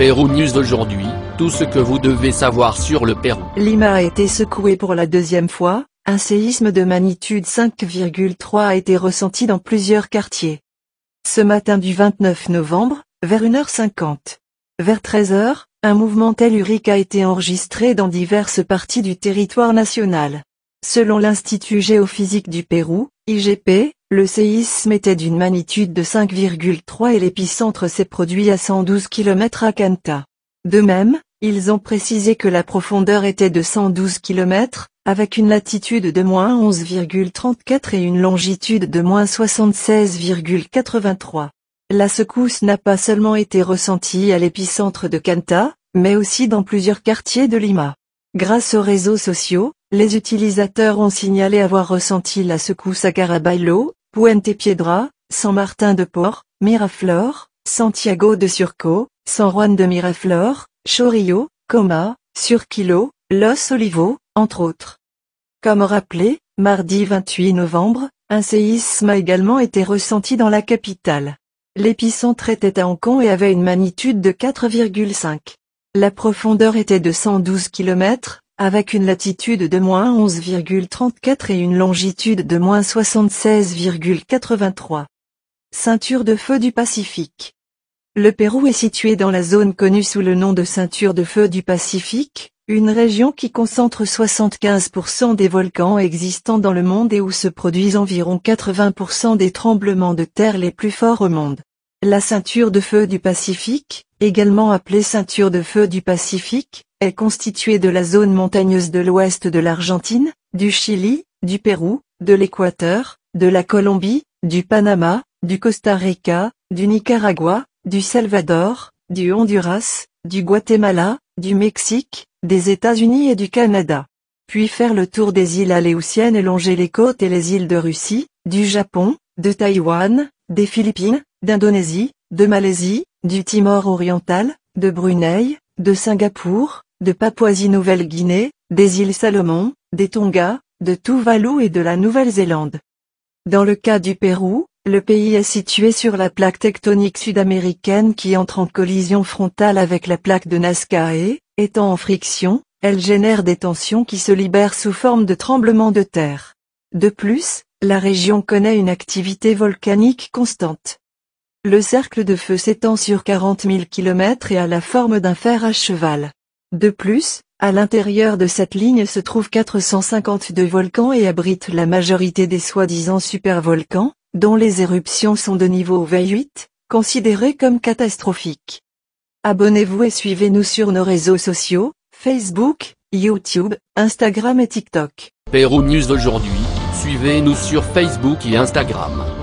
Pérou News d'aujourd'hui, tout ce que vous devez savoir sur le Pérou. Lima a été secouée pour la deuxième fois, un séisme de magnitude 5,3 a été ressenti dans plusieurs quartiers. Ce matin du 29 novembre, vers 1h50. Vers 13h, un mouvement tellurique a été enregistré dans diverses parties du territoire national. Selon l'Institut géophysique du Pérou, IGP, le séisme était d'une magnitude de 5,3 et l'épicentre s'est produit à 112 km à Kanta. De même, ils ont précisé que la profondeur était de 112 km, avec une latitude de moins 11,34 et une longitude de moins 76,83. La secousse n'a pas seulement été ressentie à l'épicentre de Kanta, mais aussi dans plusieurs quartiers de Lima. Grâce aux réseaux sociaux, les utilisateurs ont signalé avoir ressenti la secousse à Caraballo, Puente Piedra, San Martin de Port, Miraflor, Santiago de Surco, San Juan de Miraflor, Chorillo, Coma, Surquillo, Los Olivos, entre autres. Comme rappelé, mardi 28 novembre, un séisme a également été ressenti dans la capitale. L'épicentre était à Hong Kong et avait une magnitude de 4,5. La profondeur était de 112 km, avec une latitude de moins 11,34 et une longitude de moins 76,83. Ceinture de feu du Pacifique. Le Pérou est situé dans la zone connue sous le nom de ceinture de feu du Pacifique, une région qui concentre 75% des volcans existants dans le monde et où se produisent environ 80% des tremblements de terre les plus forts au monde. La ceinture de feu du Pacifique, également appelée ceinture de feu du Pacifique, est constituée de la zone montagneuse de l'ouest de l'Argentine, du Chili, du Pérou, de l'Équateur, de la Colombie, du Panama, du Costa Rica, du Nicaragua, du Salvador, du Honduras, du Guatemala, du Mexique, des États-Unis et du Canada. Puis faire le tour des îles Aléoutiennes et longer les côtes et les îles de Russie, du Japon, de Taïwan, des Philippines, d'Indonésie, de Malaisie, du Timor oriental, de Brunei, de Singapour, de Papouasie-Nouvelle-Guinée, des îles Salomon, des Tonga, de Tuvalu et de la Nouvelle-Zélande. Dans le cas du Pérou, le pays est situé sur la plaque tectonique sud-américaine qui entre en collision frontale avec la plaque de Nazca et, étant en friction, elle génère des tensions qui se libèrent sous forme de tremblements de terre. De plus, la région connaît une activité volcanique constante. Le cercle de feu s'étend sur 40 000 km et a la forme d'un fer à cheval. De plus, à l'intérieur de cette ligne se trouvent 452 volcans et abrite la majorité des soi-disant supervolcans, dont les éruptions sont de niveau V8, considérées comme catastrophiques. Abonnez-vous et suivez-nous sur nos réseaux sociaux, Facebook, YouTube, Instagram et TikTok. Pérou News aujourd'hui, suivez-nous sur Facebook et Instagram.